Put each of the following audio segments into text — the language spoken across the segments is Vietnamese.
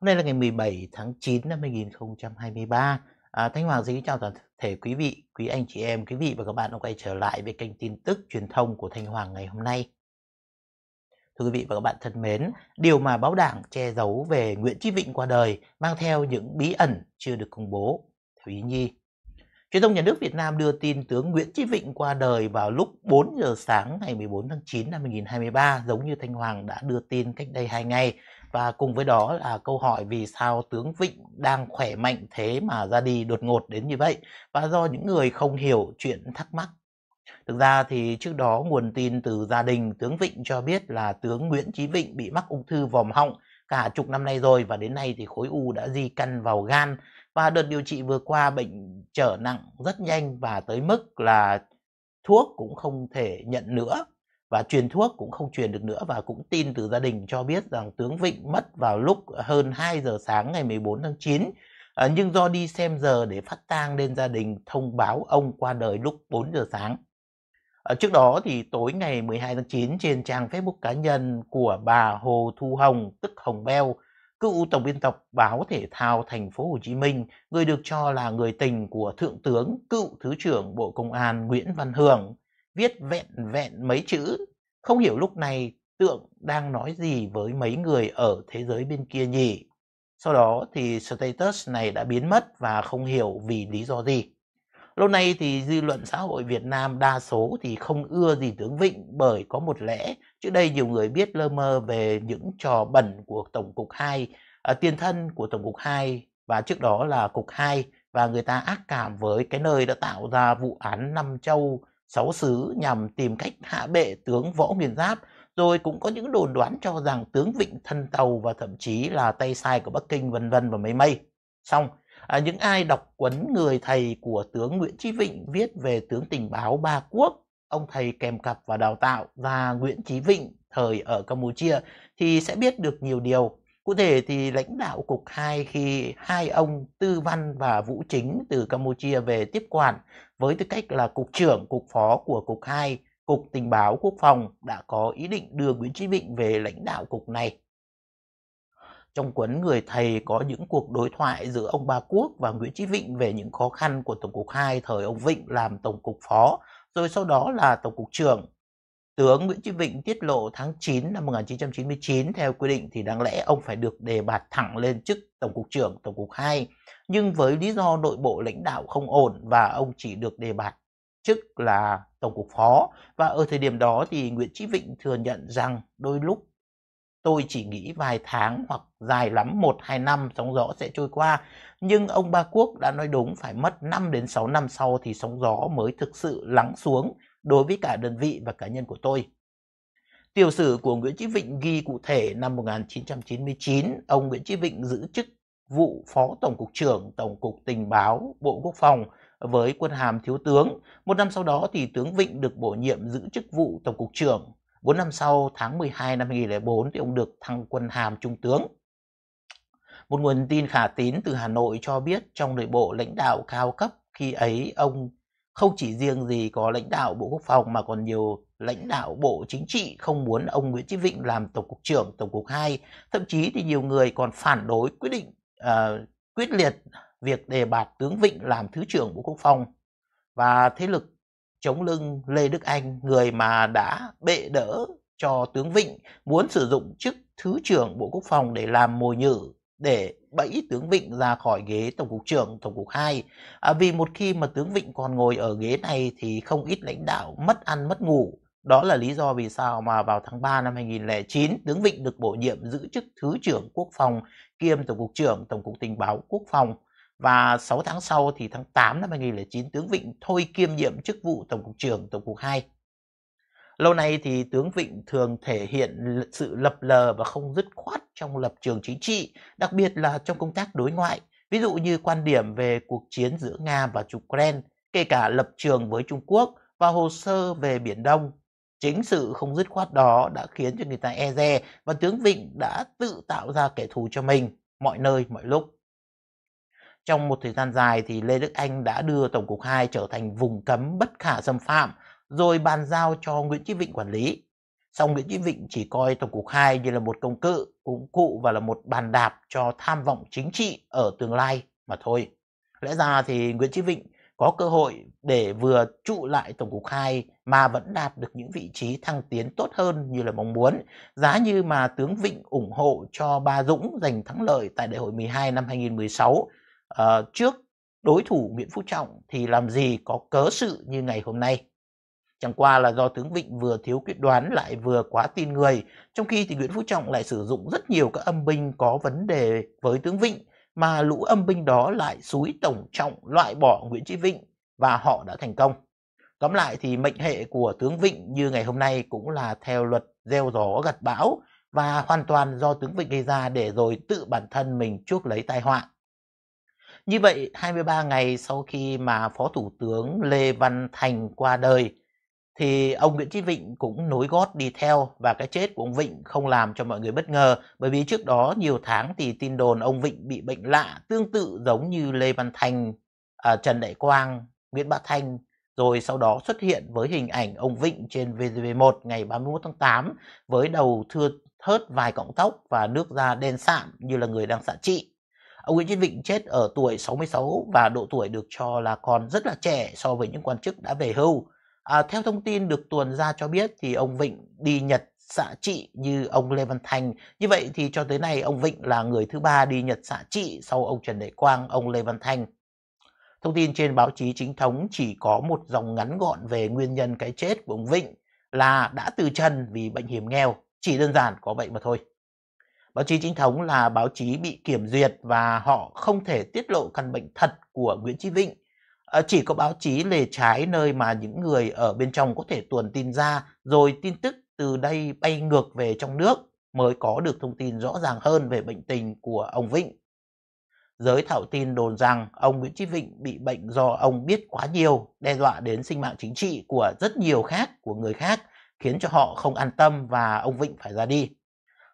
Hôm nay là ngày 17 tháng 9 năm 2023. À, Thanh Hoàng xin kính chào toàn thể quý vị, quý anh chị em, quý vị và các bạn đã quay trở lại với kênh tin tức truyền thông của Thanh Hoàng ngày hôm nay. Thưa quý vị và các bạn thân mến, điều mà báo đảng che giấu về Nguyễn Chí Vịnh qua đời mang theo những bí ẩn chưa được công bố. Theo ý Nhi, Truyền thông nhà nước Việt Nam đưa tin tướng Nguyễn Chí Vịnh qua đời vào lúc 4 giờ sáng ngày 14 tháng 9 năm 2023, giống như Thanh Hoàng đã đưa tin cách đây 2 ngày và cùng với đó là câu hỏi vì sao tướng Vịnh đang khỏe mạnh thế mà ra đi đột ngột đến như vậy và do những người không hiểu chuyện thắc mắc. Thực ra thì trước đó nguồn tin từ gia đình tướng Vịnh cho biết là tướng Nguyễn Chí Vịnh bị mắc ung thư vòm họng cả chục năm nay rồi và đến nay thì khối u đã di căn vào gan và đợt điều trị vừa qua bệnh trở nặng rất nhanh và tới mức là thuốc cũng không thể nhận nữa và truyền thuốc cũng không truyền được nữa và cũng tin từ gia đình cho biết rằng tướng Vịnh mất vào lúc hơn 2 giờ sáng ngày 14 tháng 9 à, ờ, nhưng do đi xem giờ để phát tang nên gia đình thông báo ông qua đời lúc 4 giờ sáng. À, trước đó thì tối ngày 12 tháng 9 trên trang Facebook cá nhân của bà Hồ Thu Hồng tức Hồng Beo cựu tổng biên tập báo thể thao thành phố Hồ Chí Minh, người được cho là người tình của thượng tướng cựu thứ trưởng Bộ Công an Nguyễn Văn Hưởng viết vẹn vẹn mấy chữ, không hiểu lúc này tượng đang nói gì với mấy người ở thế giới bên kia nhỉ. Sau đó thì status này đã biến mất và không hiểu vì lý do gì. Lâu nay thì dư luận xã hội Việt Nam đa số thì không ưa gì tướng Vịnh bởi có một lẽ trước đây nhiều người biết lơ mơ về những trò bẩn của Tổng cục hai à, tiền thân của Tổng cục hai và trước đó là cục hai và người ta ác cảm với cái nơi đã tạo ra vụ án Nam Châu sáu sứ nhằm tìm cách hạ bệ tướng Võ Nguyên Giáp, rồi cũng có những đồn đoán cho rằng tướng Vịnh Thân Tàu và thậm chí là tay sai của Bắc Kinh vân vân và mây mây. Xong, à, những ai đọc quấn người thầy của tướng Nguyễn Chí Vịnh viết về tướng tình báo ba quốc, ông thầy kèm cặp và đào tạo và Nguyễn Chí Vịnh thời ở Campuchia thì sẽ biết được nhiều điều Cụ thể thì lãnh đạo Cục 2 khi hai ông Tư Văn và Vũ Chính từ Campuchia về tiếp quản với tư cách là Cục trưởng, Cục phó của Cục 2, Cục Tình báo Quốc phòng đã có ý định đưa Nguyễn Chí Vịnh về lãnh đạo Cục này. Trong cuốn Người Thầy có những cuộc đối thoại giữa ông Ba Quốc và Nguyễn Chí Vịnh về những khó khăn của Tổng cục 2 thời ông Vịnh làm Tổng cục phó, rồi sau đó là Tổng cục trưởng Tướng Nguyễn Chí Vịnh tiết lộ tháng 9 năm 1999 theo quy định thì đáng lẽ ông phải được đề bạt thẳng lên chức Tổng cục trưởng Tổng cục 2 nhưng với lý do nội bộ lãnh đạo không ổn và ông chỉ được đề bạt chức là Tổng cục phó và ở thời điểm đó thì Nguyễn Chí Vịnh thừa nhận rằng đôi lúc tôi chỉ nghĩ vài tháng hoặc dài lắm 1 2 năm sóng gió sẽ trôi qua nhưng ông Ba Quốc đã nói đúng phải mất 5 đến 6 năm sau thì sóng gió mới thực sự lắng xuống đối với cả đơn vị và cá nhân của tôi. Tiểu sử của Nguyễn Chí Vịnh ghi cụ thể năm 1999, ông Nguyễn Chí Vịnh giữ chức vụ Phó Tổng cục trưởng Tổng cục Tình báo Bộ Quốc phòng với quân hàm thiếu tướng. Một năm sau đó thì tướng Vịnh được bổ nhiệm giữ chức vụ Tổng cục trưởng. Bốn năm sau, tháng 12 năm 2004 thì ông được thăng quân hàm trung tướng. Một nguồn tin khả tín từ Hà Nội cho biết trong nội bộ lãnh đạo cao cấp khi ấy ông không chỉ riêng gì có lãnh đạo Bộ Quốc phòng mà còn nhiều lãnh đạo Bộ Chính trị không muốn ông Nguyễn Chí Vịnh làm Tổng cục trưởng Tổng cục 2. Thậm chí thì nhiều người còn phản đối quyết định uh, quyết liệt việc đề bạt tướng Vịnh làm Thứ trưởng Bộ Quốc phòng. Và thế lực chống lưng Lê Đức Anh, người mà đã bệ đỡ cho tướng Vịnh, muốn sử dụng chức Thứ trưởng Bộ Quốc phòng để làm mồi nhử để bẫy tướng Vịnh ra khỏi ghế Tổng cục trưởng Tổng cục 2. À, vì một khi mà tướng Vịnh còn ngồi ở ghế này thì không ít lãnh đạo mất ăn mất ngủ. Đó là lý do vì sao mà vào tháng 3 năm 2009, tướng Vịnh được bổ nhiệm giữ chức Thứ trưởng Quốc phòng kiêm Tổng cục trưởng Tổng cục Tình báo Quốc phòng. Và 6 tháng sau thì tháng 8 năm 2009, tướng Vịnh thôi kiêm nhiệm chức vụ Tổng cục trưởng Tổng cục 2. Lâu nay thì tướng Vịnh thường thể hiện sự lập lờ và không dứt khoát trong lập trường chính trị, đặc biệt là trong công tác đối ngoại, ví dụ như quan điểm về cuộc chiến giữa Nga và Ukraine, kể cả lập trường với Trung Quốc và hồ sơ về Biển Đông. Chính sự không dứt khoát đó đã khiến cho người ta e dè và tướng Vịnh đã tự tạo ra kẻ thù cho mình mọi nơi mọi lúc. Trong một thời gian dài thì Lê Đức Anh đã đưa Tổng cục 2 trở thành vùng cấm bất khả xâm phạm rồi bàn giao cho Nguyễn Chí Vịnh quản lý. Song Nguyễn Chí Vịnh chỉ coi Tổng cục 2 như là một công cụ, công cụ và là một bàn đạp cho tham vọng chính trị ở tương lai mà thôi. Lẽ ra thì Nguyễn Chí Vịnh có cơ hội để vừa trụ lại Tổng cục 2 mà vẫn đạt được những vị trí thăng tiến tốt hơn như là mong muốn. Giá như mà tướng Vịnh ủng hộ cho Ba Dũng giành thắng lợi tại đại hội 12 năm 2016 uh, ờ, trước đối thủ Nguyễn Phú Trọng thì làm gì có cớ sự như ngày hôm nay. Chẳng qua là do tướng Vịnh vừa thiếu quyết đoán lại vừa quá tin người, trong khi thì Nguyễn Phú Trọng lại sử dụng rất nhiều các âm binh có vấn đề với tướng Vịnh, mà lũ âm binh đó lại xúi Tổng Trọng loại bỏ Nguyễn Chí Vịnh và họ đã thành công. Tóm lại thì mệnh hệ của tướng Vịnh như ngày hôm nay cũng là theo luật gieo gió gặt bão và hoàn toàn do tướng Vịnh gây ra để rồi tự bản thân mình chuốc lấy tai họa. Như vậy, 23 ngày sau khi mà Phó Thủ tướng Lê Văn Thành qua đời, thì ông Nguyễn Chí Vịnh cũng nối gót đi theo và cái chết của ông Vịnh không làm cho mọi người bất ngờ bởi vì trước đó nhiều tháng thì tin đồn ông Vịnh bị bệnh lạ tương tự giống như Lê Văn Thành, à, Trần Đại Quang, Nguyễn Bá Thanh rồi sau đó xuất hiện với hình ảnh ông Vịnh trên VTV1 ngày 31 tháng 8 với đầu thưa thớt vài cọng tóc và nước da đen sạm như là người đang xạ trị. Ông Nguyễn Chí Vịnh chết ở tuổi 66 và độ tuổi được cho là còn rất là trẻ so với những quan chức đã về hưu. À, theo thông tin được tuần ra cho biết thì ông Vịnh đi Nhật xạ trị như ông Lê Văn Thành. Như vậy thì cho tới nay ông Vịnh là người thứ ba đi Nhật xạ trị sau ông Trần Đại Quang, ông Lê Văn Thành. Thông tin trên báo chí chính thống chỉ có một dòng ngắn gọn về nguyên nhân cái chết của ông Vịnh là đã từ trần vì bệnh hiểm nghèo, chỉ đơn giản có vậy mà thôi. Báo chí chính thống là báo chí bị kiểm duyệt và họ không thể tiết lộ căn bệnh thật của Nguyễn Chí Vịnh Ờ, chỉ có báo chí lề trái nơi mà những người ở bên trong có thể tuồn tin ra rồi tin tức từ đây bay ngược về trong nước mới có được thông tin rõ ràng hơn về bệnh tình của ông Vịnh. Giới thảo tin đồn rằng ông Nguyễn Chí Vịnh bị bệnh do ông biết quá nhiều, đe dọa đến sinh mạng chính trị của rất nhiều khác, của người khác, khiến cho họ không an tâm và ông Vịnh phải ra đi.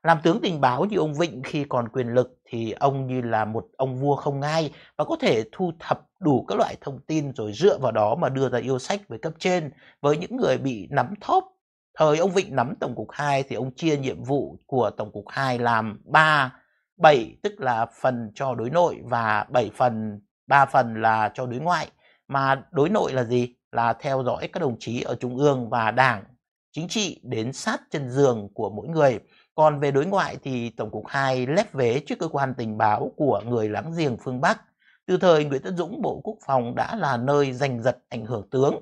Làm tướng tình báo như ông Vịnh khi còn quyền lực thì ông như là một ông vua không ngai và có thể thu thập đủ các loại thông tin rồi dựa vào đó mà đưa ra yêu sách với cấp trên. Với những người bị nắm thóp, thời ông Vịnh nắm Tổng cục 2 thì ông chia nhiệm vụ của Tổng cục 2 làm 3, 7 tức là phần cho đối nội và 7 phần, 3 phần là cho đối ngoại. Mà đối nội là gì? Là theo dõi các đồng chí ở Trung ương và Đảng chính trị đến sát chân giường của mỗi người còn về đối ngoại thì Tổng cục 2 lép vế trước cơ quan tình báo của người láng giềng phương Bắc. Từ thời Nguyễn Tất Dũng, Bộ Quốc phòng đã là nơi giành giật ảnh hưởng tướng.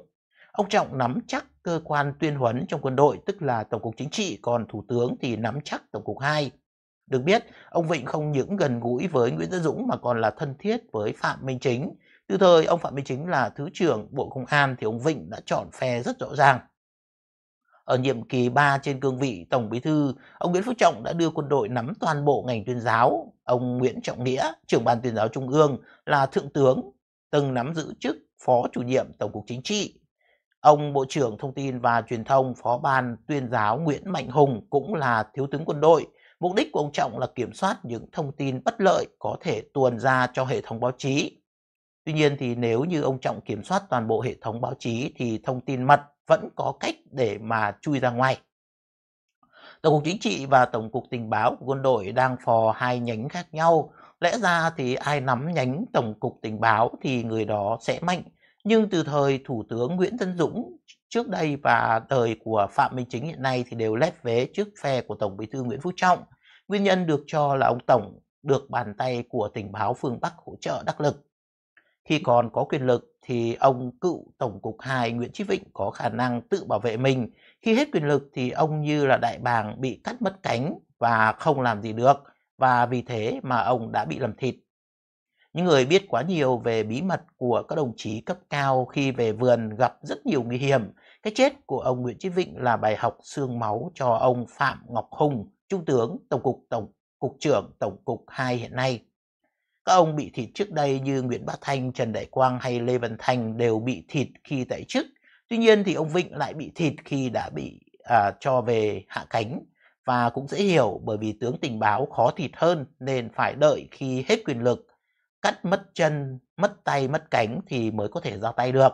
Ông Trọng nắm chắc cơ quan tuyên huấn trong quân đội, tức là Tổng cục Chính trị, còn Thủ tướng thì nắm chắc Tổng cục 2. Được biết, ông Vịnh không những gần gũi với Nguyễn Tất Dũng mà còn là thân thiết với Phạm Minh Chính. Từ thời ông Phạm Minh Chính là Thứ trưởng Bộ Công an thì ông Vịnh đã chọn phe rất rõ ràng. Ở nhiệm kỳ 3 trên cương vị Tổng Bí thư, ông Nguyễn Phú Trọng đã đưa quân đội nắm toàn bộ ngành tuyên giáo. Ông Nguyễn Trọng Nghĩa, trưởng ban tuyên giáo Trung ương, là thượng tướng, từng nắm giữ chức Phó chủ nhiệm Tổng cục Chính trị. Ông Bộ trưởng Thông tin và Truyền thông Phó ban tuyên giáo Nguyễn Mạnh Hùng cũng là thiếu tướng quân đội. Mục đích của ông Trọng là kiểm soát những thông tin bất lợi có thể tuồn ra cho hệ thống báo chí. Tuy nhiên thì nếu như ông Trọng kiểm soát toàn bộ hệ thống báo chí thì thông tin mật vẫn có cách để mà chui ra ngoài. Tổng cục Chính trị và Tổng cục Tình báo của quân đội đang phò hai nhánh khác nhau. Lẽ ra thì ai nắm nhánh Tổng cục Tình báo thì người đó sẽ mạnh. Nhưng từ thời Thủ tướng Nguyễn Tân Dũng trước đây và thời của Phạm Minh Chính hiện nay thì đều lép vế trước phe của Tổng bí thư Nguyễn Phú Trọng. Nguyên nhân được cho là ông Tổng được bàn tay của tình báo phương Bắc hỗ trợ đắc lực. Khi còn có quyền lực thì ông cựu Tổng cục 2 Nguyễn Chí Vịnh có khả năng tự bảo vệ mình. Khi hết quyền lực thì ông như là đại bàng bị cắt mất cánh và không làm gì được và vì thế mà ông đã bị làm thịt. Những người biết quá nhiều về bí mật của các đồng chí cấp cao khi về vườn gặp rất nhiều nguy hiểm. Cái chết của ông Nguyễn Chí Vịnh là bài học xương máu cho ông Phạm Ngọc Hùng, Trung tướng Tổng cục Tổng cục trưởng Tổng cục 2 hiện nay. Các ông bị thịt trước đây như Nguyễn Bá Thanh, Trần Đại Quang hay Lê Văn Thành đều bị thịt khi tại chức. Tuy nhiên thì ông Vịnh lại bị thịt khi đã bị à, cho về hạ cánh và cũng dễ hiểu bởi vì tướng tình báo khó thịt hơn nên phải đợi khi hết quyền lực, cắt mất chân, mất tay, mất cánh thì mới có thể ra tay được.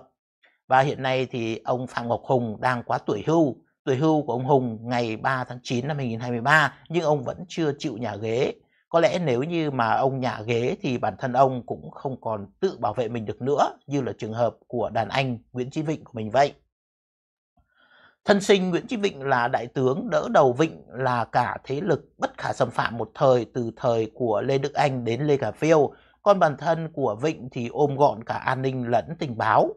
Và hiện nay thì ông Phạm Ngọc Hùng đang quá tuổi hưu, tuổi hưu của ông Hùng ngày 3 tháng 9 năm 2023 nhưng ông vẫn chưa chịu nhà ghế có lẽ nếu như mà ông nhả ghế thì bản thân ông cũng không còn tự bảo vệ mình được nữa như là trường hợp của đàn anh Nguyễn Chí Vịnh của mình vậy. Thân sinh Nguyễn Chí Vịnh là đại tướng đỡ đầu Vịnh là cả thế lực bất khả xâm phạm một thời từ thời của Lê Đức Anh đến Lê Khả Phiêu, còn bản thân của Vịnh thì ôm gọn cả an ninh lẫn tình báo.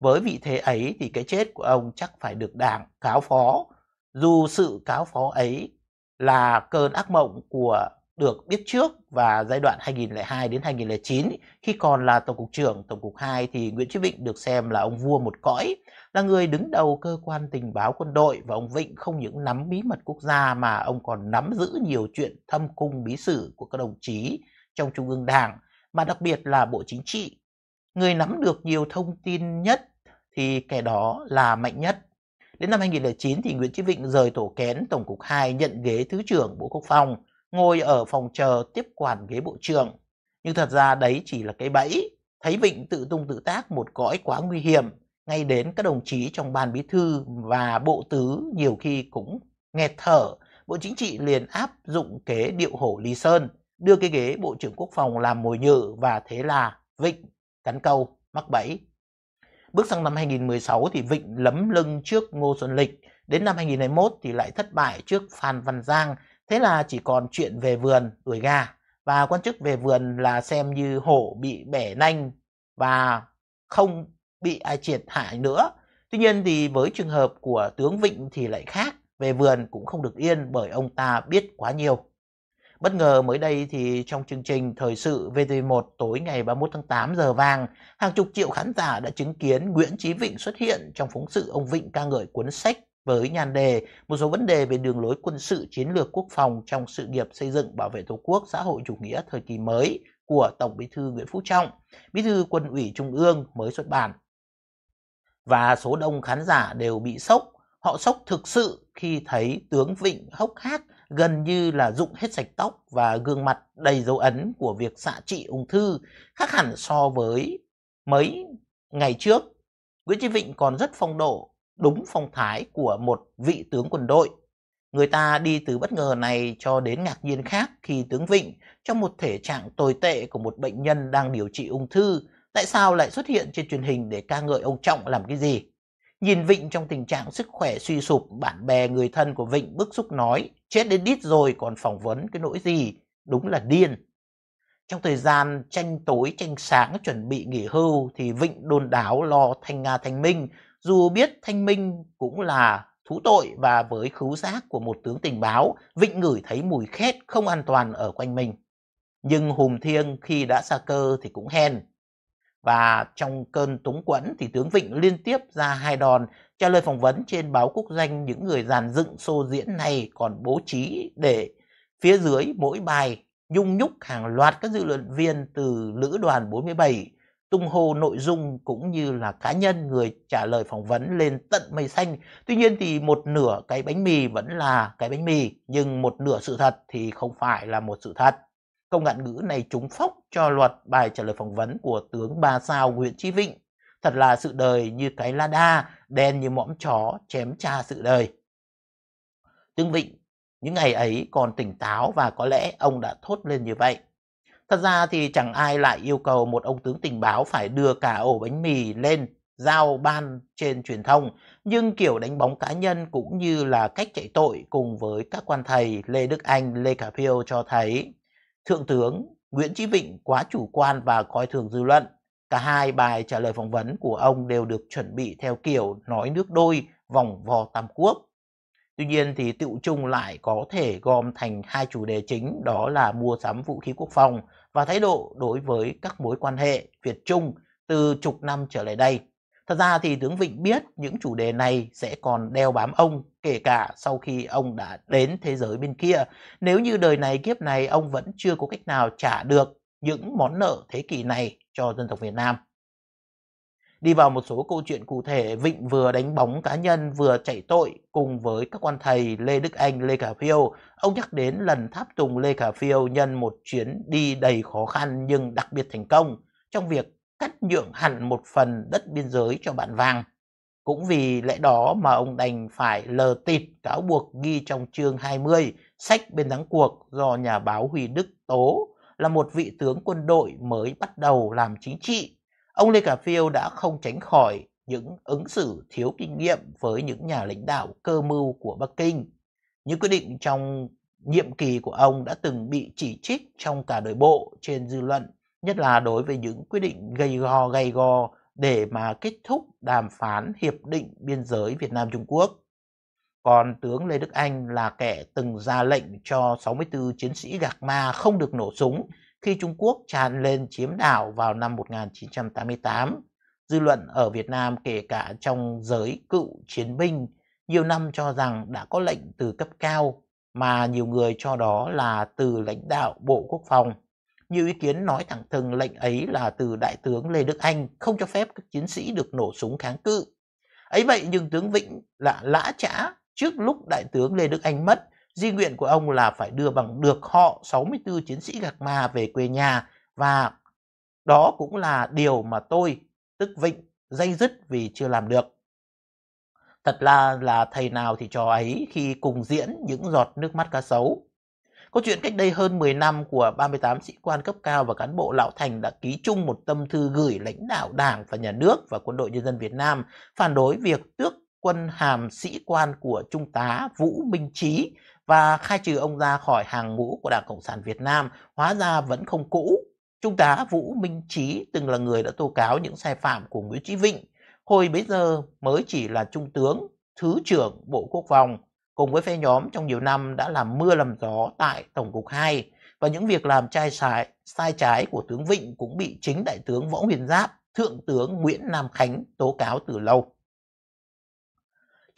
Với vị thế ấy thì cái chết của ông chắc phải được đảng cáo phó, dù sự cáo phó ấy là cơn ác mộng của được biết trước và giai đoạn 2002 đến 2009 khi còn là Tổng cục trưởng Tổng cục 2 thì Nguyễn Chí Vịnh được xem là ông vua một cõi, là người đứng đầu cơ quan tình báo quân đội và ông Vịnh không những nắm bí mật quốc gia mà ông còn nắm giữ nhiều chuyện thâm cung bí sử của các đồng chí trong Trung ương Đảng mà đặc biệt là Bộ Chính trị. Người nắm được nhiều thông tin nhất thì kẻ đó là mạnh nhất. Đến năm 2009 thì Nguyễn Chí Vịnh rời tổ kén Tổng cục 2 nhận ghế Thứ trưởng Bộ Quốc phòng ngồi ở phòng chờ tiếp quản ghế bộ trưởng. Nhưng thật ra đấy chỉ là cái bẫy, thấy Vịnh tự tung tự tác một cõi quá nguy hiểm, ngay đến các đồng chí trong ban bí thư và bộ tứ nhiều khi cũng nghẹt thở, Bộ Chính trị liền áp dụng kế điệu hổ Lý Sơn, đưa cái ghế Bộ trưởng Quốc phòng làm mồi nhử và thế là Vịnh cắn câu, mắc bẫy. Bước sang năm 2016 thì Vịnh lấm lưng trước Ngô Xuân Lịch, đến năm 2021 thì lại thất bại trước Phan Văn Giang Thế là chỉ còn chuyện về vườn đuổi gà và quan chức về vườn là xem như hổ bị bẻ nanh và không bị ai triệt hại nữa. Tuy nhiên thì với trường hợp của tướng Vịnh thì lại khác, về vườn cũng không được yên bởi ông ta biết quá nhiều. Bất ngờ mới đây thì trong chương trình Thời sự VTV1 tối ngày 31 tháng 8 giờ vàng, hàng chục triệu khán giả đã chứng kiến Nguyễn Chí Vịnh xuất hiện trong phóng sự ông Vịnh ca ngợi cuốn sách với nhan đề một số vấn đề về đường lối quân sự chiến lược quốc phòng trong sự nghiệp xây dựng bảo vệ Tổ quốc xã hội chủ nghĩa thời kỳ mới của Tổng Bí thư Nguyễn Phú Trọng, Bí thư Quân ủy Trung ương mới xuất bản. Và số đông khán giả đều bị sốc, họ sốc thực sự khi thấy tướng Vịnh hốc hác gần như là dụng hết sạch tóc và gương mặt đầy dấu ấn của việc xạ trị ung thư, khác hẳn so với mấy ngày trước. Nguyễn Chí Vịnh còn rất phong độ đúng phong thái của một vị tướng quân đội. Người ta đi từ bất ngờ này cho đến ngạc nhiên khác khi tướng Vịnh trong một thể trạng tồi tệ của một bệnh nhân đang điều trị ung thư tại sao lại xuất hiện trên truyền hình để ca ngợi ông Trọng làm cái gì. Nhìn Vịnh trong tình trạng sức khỏe suy sụp, bạn bè người thân của Vịnh bức xúc nói, chết đến đít rồi còn phỏng vấn cái nỗi gì, đúng là điên. Trong thời gian tranh tối tranh sáng chuẩn bị nghỉ hưu thì Vịnh đồn đáo lo thanh Nga thanh minh dù biết thanh minh cũng là thú tội và với khứu giác của một tướng tình báo, Vịnh ngửi thấy mùi khét không an toàn ở quanh mình. Nhưng Hùng Thiêng khi đã xa cơ thì cũng hèn Và trong cơn túng quẫn thì tướng Vịnh liên tiếp ra hai đòn trả lời phỏng vấn trên báo quốc danh những người giàn dựng xô diễn này còn bố trí để phía dưới mỗi bài nhung nhúc hàng loạt các dự luận viên từ lữ đoàn 47 tung hô nội dung cũng như là cá nhân người trả lời phỏng vấn lên tận mây xanh. Tuy nhiên thì một nửa cái bánh mì vẫn là cái bánh mì, nhưng một nửa sự thật thì không phải là một sự thật. công ngạn ngữ này trúng phóc cho loạt bài trả lời phỏng vấn của tướng ba sao Nguyễn Chí Vịnh. Thật là sự đời như cái la đa, đen như mõm chó, chém cha sự đời. Tướng Vịnh, những ngày ấy còn tỉnh táo và có lẽ ông đã thốt lên như vậy. Thật ra thì chẳng ai lại yêu cầu một ông tướng tình báo phải đưa cả ổ bánh mì lên giao ban trên truyền thông, nhưng kiểu đánh bóng cá nhân cũng như là cách chạy tội cùng với các quan thầy Lê Đức Anh, Lê khả Phiêu cho thấy Thượng tướng Nguyễn Chí Vịnh quá chủ quan và coi thường dư luận. Cả hai bài trả lời phỏng vấn của ông đều được chuẩn bị theo kiểu nói nước đôi, vòng vò tam quốc. Tuy nhiên thì tiệu chung lại có thể gom thành hai chủ đề chính đó là mua sắm vũ khí quốc phòng và thái độ đối với các mối quan hệ Việt-Trung từ chục năm trở lại đây. Thật ra thì tướng Vịnh biết những chủ đề này sẽ còn đeo bám ông kể cả sau khi ông đã đến thế giới bên kia. Nếu như đời này kiếp này ông vẫn chưa có cách nào trả được những món nợ thế kỷ này cho dân tộc Việt Nam đi vào một số câu chuyện cụ thể Vịnh vừa đánh bóng cá nhân vừa chạy tội cùng với các quan thầy Lê Đức Anh, Lê Khả Phiêu. Ông nhắc đến lần tháp tùng Lê Khả Phiêu nhân một chuyến đi đầy khó khăn nhưng đặc biệt thành công trong việc cắt nhượng hẳn một phần đất biên giới cho bạn vàng. Cũng vì lẽ đó mà ông đành phải lờ tịt cáo buộc ghi trong chương 20 sách bên thắng cuộc do nhà báo Huy Đức Tố là một vị tướng quân đội mới bắt đầu làm chính trị ông Lê Cả Phiêu đã không tránh khỏi những ứng xử thiếu kinh nghiệm với những nhà lãnh đạo cơ mưu của Bắc Kinh. Những quyết định trong nhiệm kỳ của ông đã từng bị chỉ trích trong cả nội bộ trên dư luận, nhất là đối với những quyết định gây go gây go để mà kết thúc đàm phán hiệp định biên giới Việt Nam Trung Quốc. Còn tướng Lê Đức Anh là kẻ từng ra lệnh cho 64 chiến sĩ Gạc Ma không được nổ súng khi Trung Quốc tràn lên chiếm đảo vào năm 1988. Dư luận ở Việt Nam kể cả trong giới cựu chiến binh nhiều năm cho rằng đã có lệnh từ cấp cao mà nhiều người cho đó là từ lãnh đạo Bộ Quốc phòng. Nhiều ý kiến nói thẳng thừng lệnh ấy là từ Đại tướng Lê Đức Anh không cho phép các chiến sĩ được nổ súng kháng cự. Ấy vậy nhưng tướng Vĩnh là lã trã trước lúc Đại tướng Lê Đức Anh mất Di nguyện của ông là phải đưa bằng được họ 64 chiến sĩ Gạc Ma về quê nhà và đó cũng là điều mà tôi, tức Vịnh, dây dứt vì chưa làm được. Thật là là thầy nào thì trò ấy khi cùng diễn những giọt nước mắt cá sấu. Câu chuyện cách đây hơn 10 năm của 38 sĩ quan cấp cao và cán bộ Lão Thành đã ký chung một tâm thư gửi lãnh đạo Đảng và Nhà nước và Quân đội Nhân dân Việt Nam phản đối việc tước quân hàm sĩ quan của Trung tá Vũ Minh Trí và khai trừ ông ra khỏi hàng ngũ của Đảng Cộng sản Việt Nam hóa ra vẫn không cũ. Trung tá Vũ Minh Trí từng là người đã tố cáo những sai phạm của Nguyễn Chí Vịnh, hồi bấy giờ mới chỉ là Trung tướng, Thứ trưởng Bộ Quốc phòng, cùng với phe nhóm trong nhiều năm đã làm mưa làm gió tại Tổng cục 2 và những việc làm trai sai, sai trái của tướng Vịnh cũng bị chính Đại tướng Võ Huyền Giáp, Thượng tướng Nguyễn Nam Khánh tố cáo từ lâu.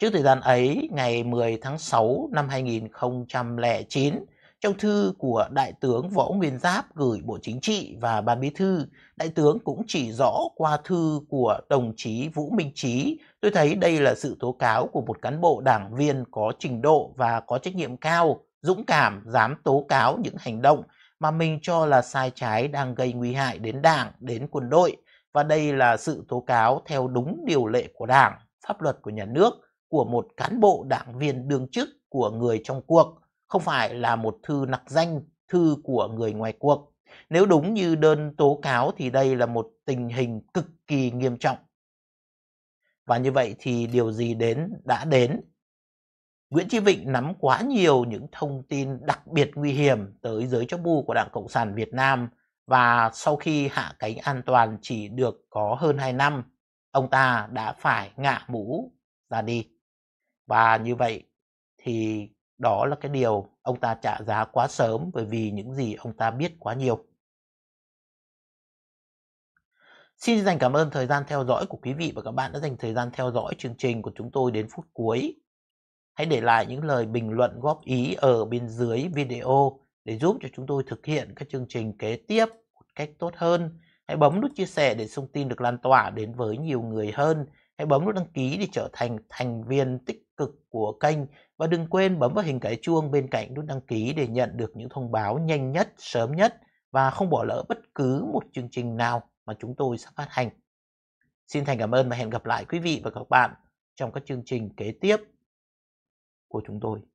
Trước thời gian ấy, ngày 10 tháng 6 năm 2009, trong thư của Đại tướng Võ Nguyên Giáp gửi Bộ Chính trị và Ban Bí thư, Đại tướng cũng chỉ rõ qua thư của đồng chí Vũ Minh Trí, tôi thấy đây là sự tố cáo của một cán bộ đảng viên có trình độ và có trách nhiệm cao, dũng cảm, dám tố cáo những hành động mà mình cho là sai trái đang gây nguy hại đến đảng, đến quân đội. Và đây là sự tố cáo theo đúng điều lệ của đảng, pháp luật của nhà nước, của một cán bộ đảng viên đương chức của người trong cuộc, không phải là một thư nặc danh, thư của người ngoài cuộc. Nếu đúng như đơn tố cáo thì đây là một tình hình cực kỳ nghiêm trọng. Và như vậy thì điều gì đến đã đến. Nguyễn Chí Vịnh nắm quá nhiều những thông tin đặc biệt nguy hiểm tới giới chóc bu của Đảng Cộng sản Việt Nam và sau khi hạ cánh an toàn chỉ được có hơn 2 năm, ông ta đã phải ngạ mũ ra đi và như vậy thì đó là cái điều ông ta trả giá quá sớm bởi vì những gì ông ta biết quá nhiều Xin dành cảm ơn thời gian theo dõi của quý vị và các bạn đã dành thời gian theo dõi chương trình của chúng tôi đến phút cuối. Hãy để lại những lời bình luận góp ý ở bên dưới video để giúp cho chúng tôi thực hiện các chương trình kế tiếp một cách tốt hơn. Hãy bấm nút chia sẻ để thông tin được lan tỏa đến với nhiều người hơn. Hãy bấm nút đăng ký để trở thành thành viên tích cực của kênh và đừng quên bấm vào hình cái chuông bên cạnh nút đăng ký để nhận được những thông báo nhanh nhất, sớm nhất và không bỏ lỡ bất cứ một chương trình nào mà chúng tôi sắp phát hành. Xin thành cảm ơn và hẹn gặp lại quý vị và các bạn trong các chương trình kế tiếp của chúng tôi.